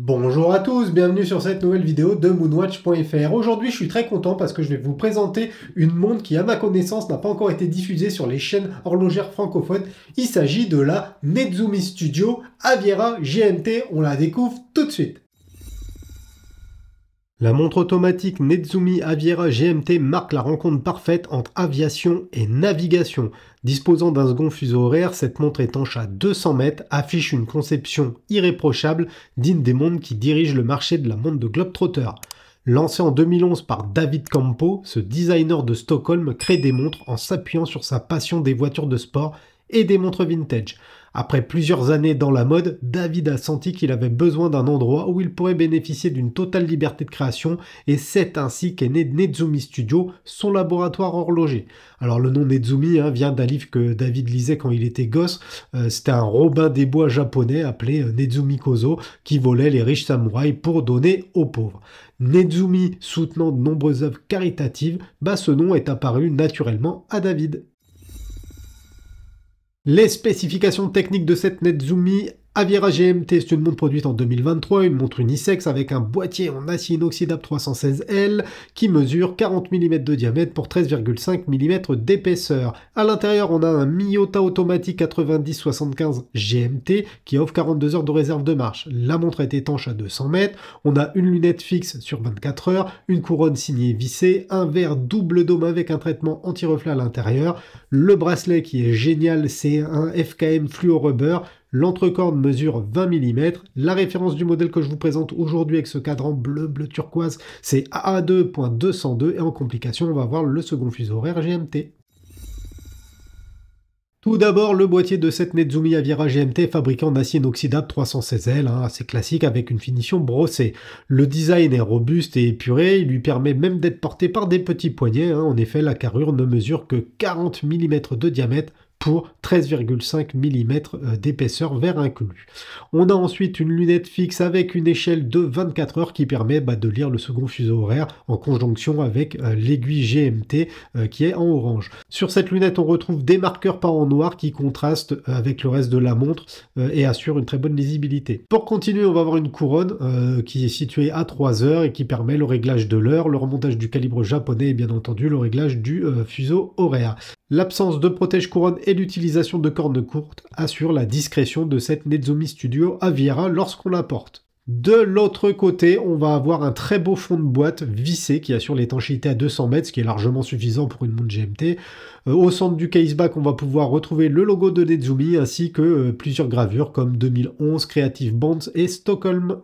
Bonjour à tous, bienvenue sur cette nouvelle vidéo de moonwatch.fr. Aujourd'hui je suis très content parce que je vais vous présenter une montre qui à ma connaissance n'a pas encore été diffusée sur les chaînes horlogères francophones. Il s'agit de la Nezumi Studio Aviera GMT, on la découvre tout de suite. La montre automatique Nezumi Aviera GMT marque la rencontre parfaite entre aviation et navigation. Disposant d'un second fuseau horaire, cette montre étanche à 200 mètres affiche une conception irréprochable digne des mondes qui dirigent le marché de la montre de Globetrotter. Lancé en 2011 par David Campo, ce designer de Stockholm crée des montres en s'appuyant sur sa passion des voitures de sport et des montres vintage. Après plusieurs années dans la mode, David a senti qu'il avait besoin d'un endroit où il pourrait bénéficier d'une totale liberté de création et c'est ainsi qu'est né Nezumi Studio, son laboratoire horloger. Alors le nom Nezumi hein, vient d'un livre que David lisait quand il était gosse, euh, c'était un Robin des Bois japonais appelé euh, Nezumi Kozo qui volait les riches samouraïs pour donner aux pauvres. Nezumi soutenant de nombreuses œuvres caritatives, bah, ce nom est apparu naturellement à David. Les spécifications techniques de cette Netzumi Avira GMT, c'est une montre produite en 2023, une montre unisex avec un boîtier en acier inoxydable 316L qui mesure 40 mm de diamètre pour 13,5 mm d'épaisseur. À l'intérieur, on a un Miyota automatique 9075 GMT qui offre 42 heures de réserve de marche. La montre est étanche à 200 mètres, on a une lunette fixe sur 24 heures, une couronne signée vissée, un verre double dôme avec un traitement anti-reflet à l'intérieur, le bracelet qui est génial, c'est un FKM rubber. L'entrecorde mesure 20 mm. La référence du modèle que je vous présente aujourd'hui avec ce cadran bleu bleu turquoise, c'est AA2.202 et en complication, on va voir le second fuseau horaire GMT. Tout d'abord, le boîtier de cette Nezumi Avira GMT fabriqué en acier inoxydable 316L, hein, assez classique avec une finition brossée. Le design est robuste et épuré, il lui permet même d'être porté par des petits poignets. Hein. En effet, la carrure ne mesure que 40 mm de diamètre 13,5 mm euh, d'épaisseur vert inclus. On a ensuite une lunette fixe avec une échelle de 24 heures qui permet bah, de lire le second fuseau horaire en conjonction avec euh, l'aiguille GMT euh, qui est en orange. Sur cette lunette, on retrouve des marqueurs pas en noir qui contrastent avec le reste de la montre et assurent une très bonne lisibilité. Pour continuer, on va avoir une couronne qui est située à 3 heures et qui permet le réglage de l'heure, le remontage du calibre japonais et bien entendu le réglage du fuseau horaire. L'absence de protège couronne et l'utilisation de cornes courtes assure la discrétion de cette Nezumi Studio Avira lorsqu'on la porte. De l'autre côté, on va avoir un très beau fond de boîte vissé qui assure l'étanchéité à 200 mètres, ce qui est largement suffisant pour une montre GMT. Euh, au centre du caseback, on va pouvoir retrouver le logo de Nezumi ainsi que euh, plusieurs gravures comme 2011, Creative Bonds et Stockholm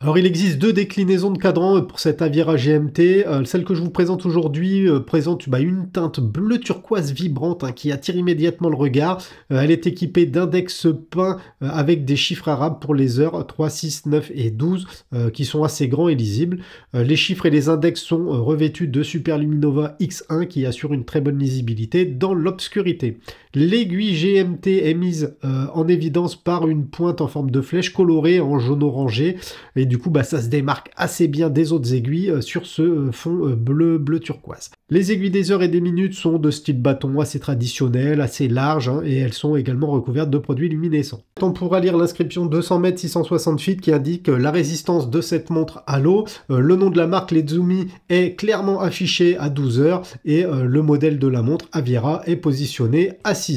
alors il existe deux déclinaisons de cadran euh, pour cette Aviera GMT. Euh, celle que je vous présente aujourd'hui euh, présente bah, une teinte bleu turquoise vibrante hein, qui attire immédiatement le regard. elle est équipée d'index peints avec des chiffres arabes pour les heures 3, 6, 9 et 12 qui sont assez grands et lisibles. les chiffres et les index sont revêtus de Superluminova X1 qui assure une très bonne lisibilité dans l'obscurité. L'aiguille GMT est mise euh, en évidence par une pointe en forme de flèche colorée en jaune orangé. Et du coup, bah, ça se démarque assez bien des autres aiguilles euh, sur ce euh, fond bleu, bleu turquoise. Les aiguilles des heures et des minutes sont de style bâton assez traditionnel, assez large, hein, et elles sont également recouvertes de produits luminescents. On pourra lire l'inscription 200 mètres 660 feet qui indique la résistance de cette montre à l'eau. le nom de la marque, Lezumi, est clairement affiché à 12 heures et le modèle de la montre, Avira est positionné à 6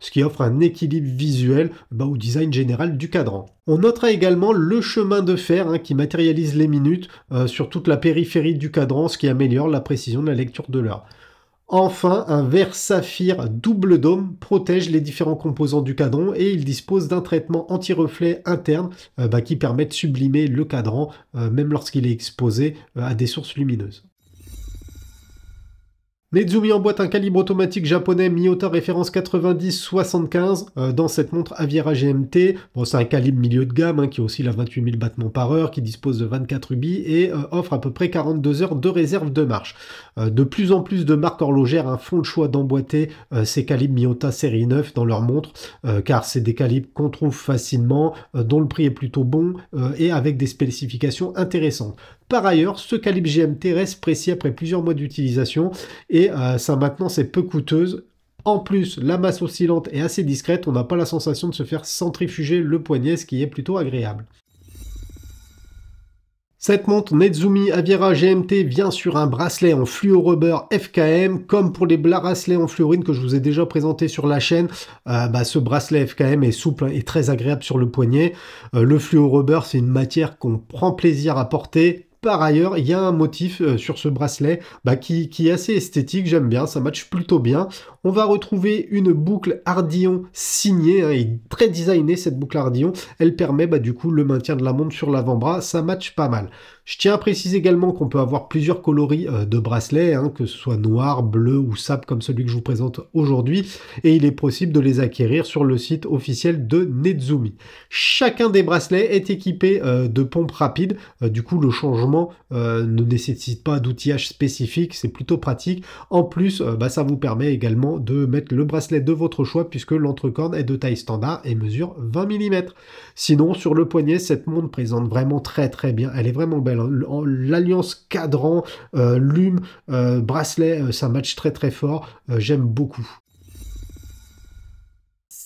ce qui offre un équilibre visuel bas au design général du cadran. On notera également le chemin de fer hein, qui matérialise les minutes euh, sur toute la périphérie du cadran, ce qui améliore la précision de la lecture de l'heure. Enfin, un verre saphir double dôme protège les différents composants du cadran et il dispose d'un traitement anti-reflet interne euh, bah, qui permet de sublimer le cadran euh, même lorsqu'il est exposé à des sources lumineuses. Nezumi emboîte un calibre automatique japonais Miyota référence 90-75 euh, dans cette montre Aviera GMT. Bon, c'est un calibre milieu de gamme hein, qui oscille à 28 000 battements par heure, qui dispose de 24 rubis et euh, offre à peu près 42 heures de réserve de marche. Euh, de plus en plus de marques horlogères hein, font le choix d'emboîter ces calibres Miyota série 9 dans leurs montres, car c'est des calibres qu'on trouve facilement, dont le prix est plutôt bon et avec des spécifications intéressantes. Par ailleurs, ce calibre GMT reste précis après plusieurs mois d'utilisation et euh, ça maintenant c'est peu coûteuse. En plus, la masse oscillante est assez discrète, on n'a pas la sensation de se faire centrifuger le poignet, ce qui est plutôt agréable. Cette montre Nezumi Avira GMT vient sur un bracelet en fluorubber FKM, comme pour les bracelets en fluorine que je vous ai déjà présenté sur la chaîne. Euh, bah, ce bracelet FKM est souple et très agréable sur le poignet. Euh, le le rubber c'est une matière qu'on prend plaisir à porter, par ailleurs, il y a un motif euh, sur ce bracelet bah, qui, est assez esthétique, j'aime bien, ça match plutôt bien. On va retrouver une boucle Ardillon signée, hein, et très designée cette boucle Ardillon. Elle permet bah, du coup le maintien de la montre sur l'avant-bras, ça match pas mal. Je tiens à préciser également qu'on peut avoir plusieurs coloris euh, de bracelets hein, que ce soit noir, bleu ou sable comme celui que je vous présente aujourd'hui, et il est possible de les acquérir sur le site officiel de Nezumi. Chacun des bracelets est équipé euh, de pompes rapides, du coup le changement euh, ne nécessite pas d'outillage spécifique, c'est plutôt pratique. En plus, euh, bah, ça vous permet également de mettre le bracelet de votre choix puisque l'entrecorne est de taille standard et mesure 20 mm. Sinon, sur le poignet, cette montre présente vraiment très très bien, elle est vraiment belle. Hein. en L'alliance cadran, euh, lume, bracelet, ça match très très fort, j'aime beaucoup.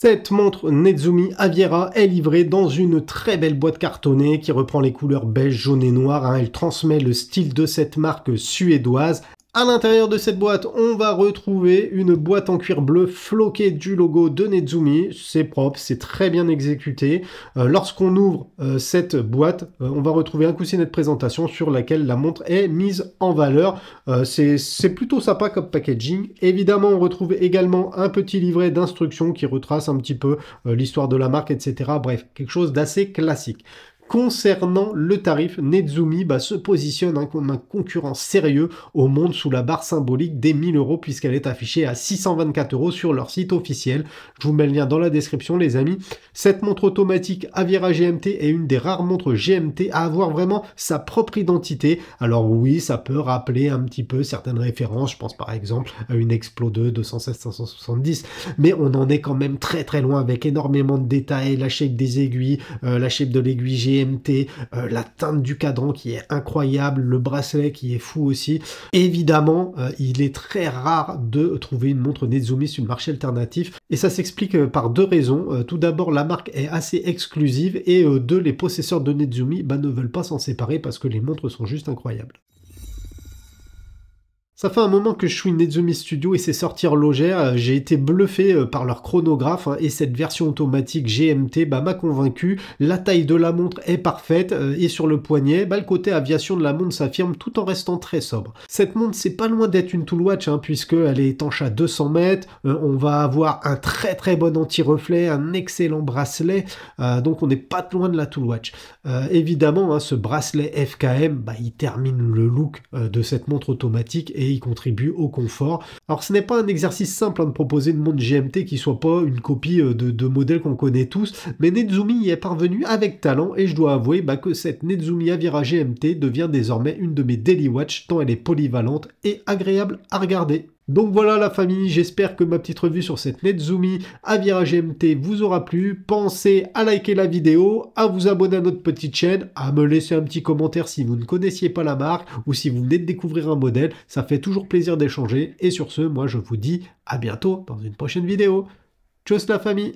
Cette montre Nezumi Aviera est livrée dans une très belle boîte cartonnée qui reprend les couleurs beige, jaune et noir. Hein. Elle transmet le style de cette marque suédoise à l'intérieur de cette boîte, on va retrouver une boîte en cuir bleu floquée du logo de Nezumi. C'est propre, c'est très bien exécuté. Euh, lorsqu'on ouvre euh, cette boîte, euh, on va retrouver un coussinet de présentation sur laquelle la montre est mise en valeur. c'est plutôt sympa comme packaging. Évidemment, on retrouve également un petit livret d'instructions qui retrace un petit peu l'histoire de la marque, etc. Bref, quelque chose d'assez classique. Concernant le tarif, Nezumi bah, se positionne hein, comme un concurrent sérieux au monde sous la barre symbolique des 1000 euros puisqu'elle est affichée à 624 euros sur leur site officiel. Je vous mets le lien dans la description les amis. Cette montre automatique Avira GMT est une des rares montres GMT à avoir vraiment sa propre identité. Alors oui, ça peut rappeler un petit peu certaines références, je pense par exemple à une Explo 2 216 570, mais on en est quand même très très loin avec énormément de détails, la shape des aiguilles, euh, la shape de l'aiguille euh, la teinte du cadran qui est incroyable, le bracelet qui est fou aussi. Évidemment, euh, il est très rare de trouver une montre Nezumi sur le marché alternatif et ça s'explique euh, par deux raisons. Tout d'abord, la marque est assez exclusive et deux, les possesseurs de Nezumi bah, ne veulent pas s'en séparer parce que les montres sont juste incroyables. Ça fait un moment que je suis Nezumi Studio et c'est sortir logère. Euh, j'ai été bluffé euh, par leur chronographe hein, et cette version automatique GMT bah, m'a convaincu. La taille de la montre est parfaite euh, et sur le poignet, bah, le côté aviation de la montre s'affirme tout en restant très sobre. Cette montre, c'est pas loin d'être une tool watch hein, puisqu'elle est étanche à 200 mètres. on va avoir un très très bon anti-reflet, un excellent bracelet. donc on n'est pas loin de la tool watch. évidemment, hein, ce bracelet FKM, bah, il termine le look de cette montre automatique et contribue au confort. Alors ce n'est pas un exercice simple hein, de proposer une montre GMT qui soit pas une copie euh, de, de modèles qu'on connaît tous, mais Nezumi y est parvenu avec talent et je dois avouer bah, que cette Nezumi Avira GMT devient désormais une de mes daily watch tant elle est polyvalente et agréable à regarder. Donc voilà la famille, j'espère que ma petite revue sur cette Netzumi à virage MT vous aura plu. Pensez à liker la vidéo, à vous abonner à notre petite chaîne, à me laisser un petit commentaire si vous ne connaissiez pas la marque ou si vous venez de découvrir un modèle. Ça fait toujours plaisir d'échanger. Et sur ce, moi je vous dis à bientôt dans une prochaine vidéo. Tchuss la famille